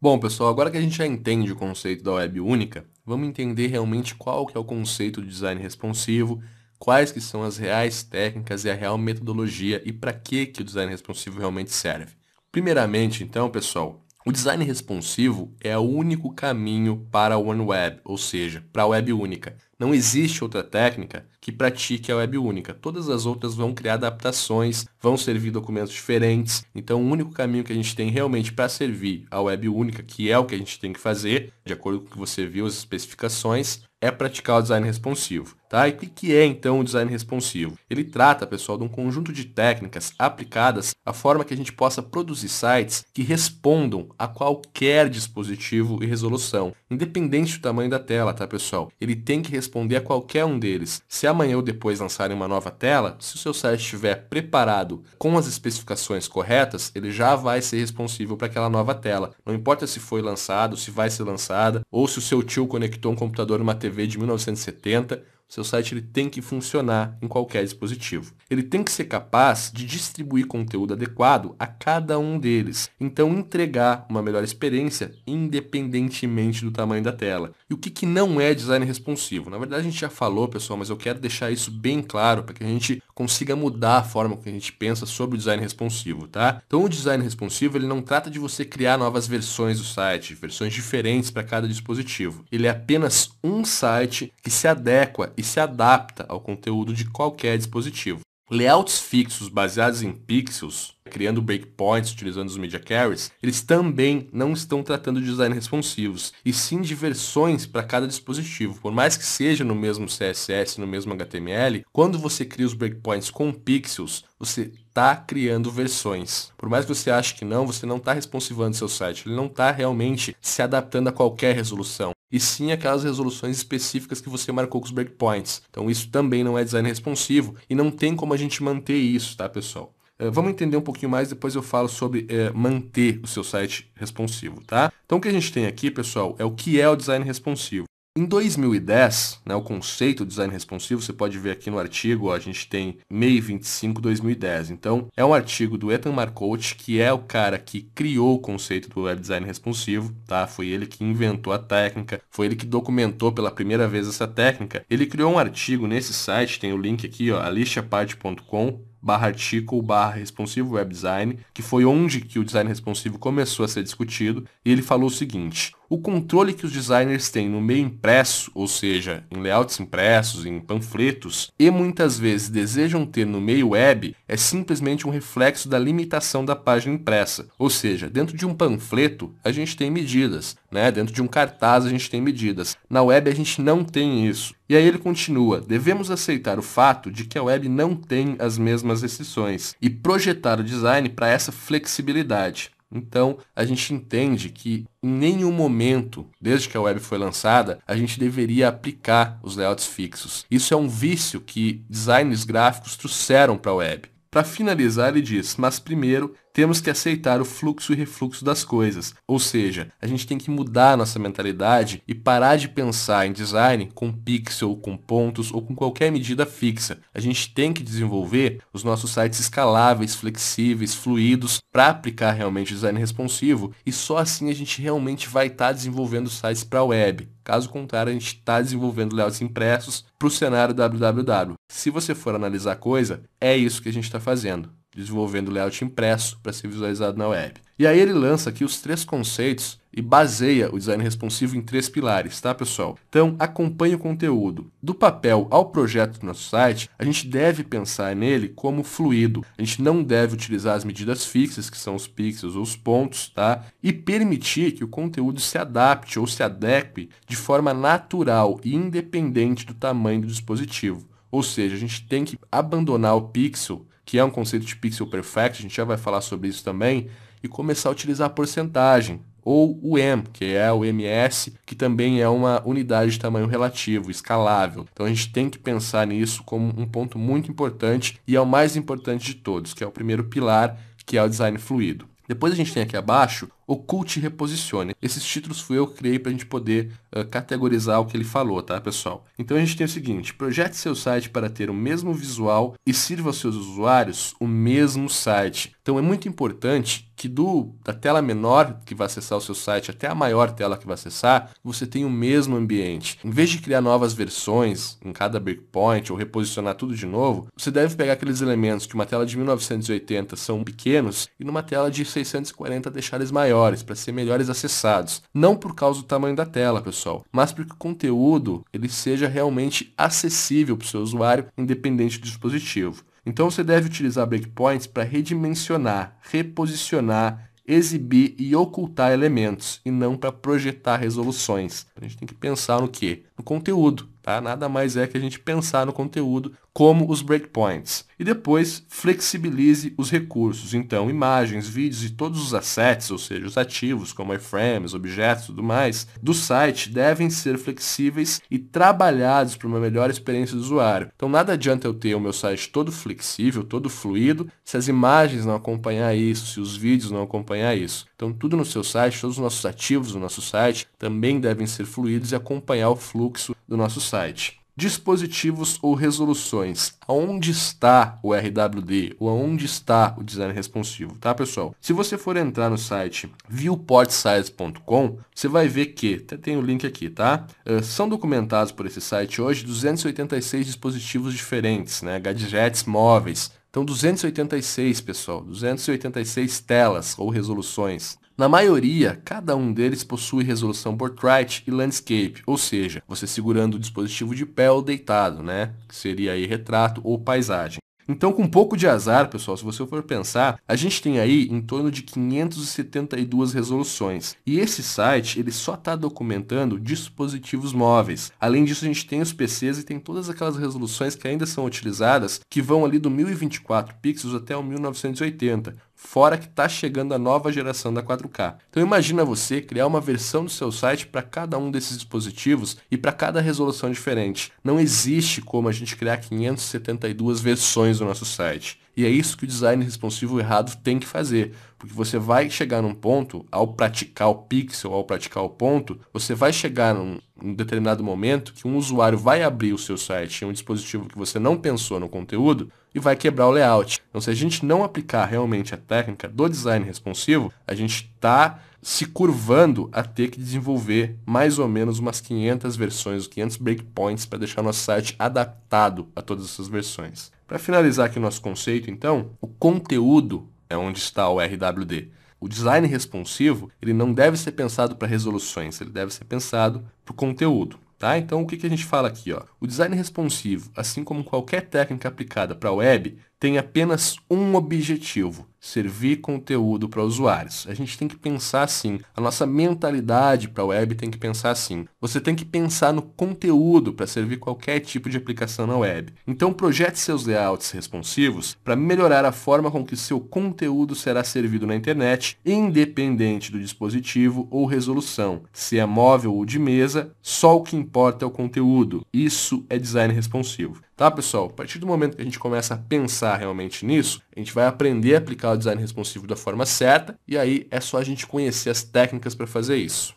Bom, pessoal, agora que a gente já entende o conceito da web única, vamos entender realmente qual que é o conceito de design responsivo, quais que são as reais técnicas e a real metodologia e para que, que o design responsivo realmente serve. Primeiramente, então, pessoal, o design responsivo é o único caminho para a OneWeb, ou seja, para a web única. Não existe outra técnica que pratique a web única. Todas as outras vão criar adaptações, vão servir documentos diferentes. Então, o único caminho que a gente tem realmente para servir a web única, que é o que a gente tem que fazer, de acordo com o que você viu as especificações, é praticar o design responsivo. Tá? E o que é então o design responsivo? Ele trata, pessoal, de um conjunto de técnicas aplicadas à forma que a gente possa produzir sites que respondam a qualquer dispositivo e resolução, independente do tamanho da tela, tá, pessoal? Ele tem que responder a qualquer um deles. Se amanhã ou depois lançarem uma nova tela, se o seu site estiver preparado com as especificações corretas, ele já vai ser responsivo para aquela nova tela. Não importa se foi lançado, se vai ser lançada, ou se o seu tio conectou um computador numa TV de 1970 seu site ele tem que funcionar em qualquer dispositivo. Ele tem que ser capaz de distribuir conteúdo adequado a cada um deles, então entregar uma melhor experiência independentemente do tamanho da tela. E o que, que não é design responsivo? Na verdade a gente já falou, pessoal, mas eu quero deixar isso bem claro para que a gente consiga mudar a forma que a gente pensa sobre o design responsivo, tá? Então o design responsivo ele não trata de você criar novas versões do site, versões diferentes para cada dispositivo. Ele é apenas um site que se adequa e se adapta ao conteúdo de qualquer dispositivo. Layouts fixos baseados em pixels, criando breakpoints utilizando os media carries, eles também não estão tratando de design responsivos, e sim de versões para cada dispositivo. Por mais que seja no mesmo CSS, no mesmo HTML, quando você cria os breakpoints com pixels, você está criando versões. Por mais que você ache que não, você não está responsivando seu site, ele não está realmente se adaptando a qualquer resolução e sim aquelas resoluções específicas que você marcou com os breakpoints. Então isso também não é design responsivo e não tem como a gente manter isso, tá pessoal? É, vamos entender um pouquinho mais, depois eu falo sobre é, manter o seu site responsivo, tá? Então o que a gente tem aqui, pessoal, é o que é o design responsivo. Em 2010, né, o conceito de design responsivo, você pode ver aqui no artigo, a gente tem MEI 25 2010. Então, é um artigo do Ethan Marcotte, que é o cara que criou o conceito do web design responsivo, tá? Foi ele que inventou a técnica, foi ele que documentou pela primeira vez essa técnica. Ele criou um artigo nesse site, tem o link aqui, ó, alixapad.com, barra artigo barra responsivo web design, que foi onde que o design responsivo começou a ser discutido, e ele falou o seguinte, o controle que os designers têm no meio impresso, ou seja, em layouts impressos, em panfletos, e muitas vezes desejam ter no meio web, é simplesmente um reflexo da limitação da página impressa. Ou seja, dentro de um panfleto a gente tem medidas, né? Dentro de um cartaz a gente tem medidas. Na web a gente não tem isso. E aí ele continua: devemos aceitar o fato de que a web não tem as mesmas restrições e projetar o design para essa flexibilidade. Então, a gente entende que em nenhum momento, desde que a web foi lançada, a gente deveria aplicar os layouts fixos. Isso é um vício que designers gráficos trouxeram para a web. Para finalizar, ele diz: "Mas primeiro temos que aceitar o fluxo e refluxo das coisas. Ou seja, a gente tem que mudar nossa mentalidade e parar de pensar em design com pixel, com pontos ou com qualquer medida fixa. A gente tem que desenvolver os nossos sites escaláveis, flexíveis, fluidos para aplicar realmente o design responsivo e só assim a gente realmente vai estar tá desenvolvendo sites para web. Caso contrário, a gente está desenvolvendo layouts impressos para o cenário www. Se você for analisar a coisa, é isso que a gente está fazendo desenvolvendo layout impresso para ser visualizado na web. E aí ele lança aqui os três conceitos e baseia o design responsivo em três pilares, tá, pessoal? Então, acompanhe o conteúdo. Do papel ao projeto do nosso site, a gente deve pensar nele como fluido. A gente não deve utilizar as medidas fixas, que são os pixels ou os pontos, tá? E permitir que o conteúdo se adapte ou se adeque de forma natural e independente do tamanho do dispositivo. Ou seja, a gente tem que abandonar o pixel que é um conceito de pixel perfect, a gente já vai falar sobre isso também, e começar a utilizar a porcentagem, ou o M, que é o MS, que também é uma unidade de tamanho relativo, escalável. Então a gente tem que pensar nisso como um ponto muito importante e é o mais importante de todos, que é o primeiro pilar, que é o design fluido. Depois a gente tem aqui abaixo oculte e reposicione. Esses títulos fui eu que criei para a gente poder uh, categorizar o que ele falou, tá, pessoal? Então a gente tem o seguinte, projete seu site para ter o mesmo visual e sirva aos seus usuários o mesmo site. Então é muito importante que do da tela menor que vai acessar o seu site até a maior tela que vai acessar, você tenha o mesmo ambiente. Em vez de criar novas versões em cada breakpoint ou reposicionar tudo de novo, você deve pegar aqueles elementos que uma tela de 1980 são pequenos e numa tela de 640 deixar eles maiores para ser melhores acessados. Não por causa do tamanho da tela, pessoal, mas porque o conteúdo ele seja realmente acessível para o seu usuário, independente do dispositivo. Então você deve utilizar breakpoints para redimensionar, reposicionar, exibir e ocultar elementos, e não para projetar resoluções. A gente tem que pensar no que? No conteúdo tá? Nada mais é que a gente pensar no conteúdo como os breakpoints. E depois flexibilize os recursos, então imagens, vídeos e todos os assets, ou seja, os ativos como iframes, objetos e tudo mais, do site devem ser flexíveis e trabalhados para uma melhor experiência do usuário. Então nada adianta eu ter o meu site todo flexível, todo fluido, se as imagens não acompanhar isso, se os vídeos não acompanhar isso. Então tudo no seu site, todos os nossos ativos no nosso site também devem ser fluidos e acompanhar o fluxo do nosso site site. Dispositivos ou resoluções. Aonde está o RWD? Ou aonde está o design responsivo, tá, pessoal? Se você for entrar no site viewportsize.com, você vai ver que, até tem o link aqui, tá? Uh, são documentados por esse site hoje 286 dispositivos diferentes, né? Gadgets móveis, então 286, pessoal, 286 telas ou resoluções. Na maioria, cada um deles possui resolução portrait e landscape, ou seja, você segurando o dispositivo de pé ou deitado, né? Que seria aí retrato ou paisagem. Então, com um pouco de azar, pessoal, se você for pensar, a gente tem aí em torno de 572 resoluções. E esse site, ele só está documentando dispositivos móveis. Além disso, a gente tem os PCs e tem todas aquelas resoluções que ainda são utilizadas, que vão ali do 1024 pixels até o 1980 fora que está chegando a nova geração da 4K. Então imagina você criar uma versão do seu site para cada um desses dispositivos e para cada resolução diferente. Não existe como a gente criar 572 versões do nosso site. E é isso que o design responsivo errado tem que fazer, porque você vai chegar num ponto, ao praticar o pixel, ao praticar o ponto, você vai chegar num, num determinado momento que um usuário vai abrir o seu site em um dispositivo que você não pensou no conteúdo, e vai quebrar o layout. Então, se a gente não aplicar realmente a técnica do design responsivo, a gente está se curvando a ter que desenvolver mais ou menos umas 500 versões, 500 breakpoints para deixar nosso site adaptado a todas essas versões. Para finalizar aqui o nosso conceito, então, o conteúdo é onde está o RWD. O design responsivo ele não deve ser pensado para resoluções, ele deve ser pensado para o conteúdo. Tá? Então, o que, que a gente fala aqui? Ó? O design responsivo, assim como qualquer técnica aplicada para a web, tem apenas um objetivo: servir conteúdo para usuários. A gente tem que pensar assim, a nossa mentalidade para a web tem que pensar assim. Você tem que pensar no conteúdo para servir qualquer tipo de aplicação na web. Então projete seus layouts responsivos para melhorar a forma com que seu conteúdo será servido na internet, independente do dispositivo ou resolução. Se é móvel ou de mesa, só o que importa é o conteúdo. Isso é design responsivo. Tá, pessoal? A partir do momento que a gente começa a pensar realmente nisso, a gente vai aprender a aplicar o design responsivo da forma certa e aí é só a gente conhecer as técnicas para fazer isso.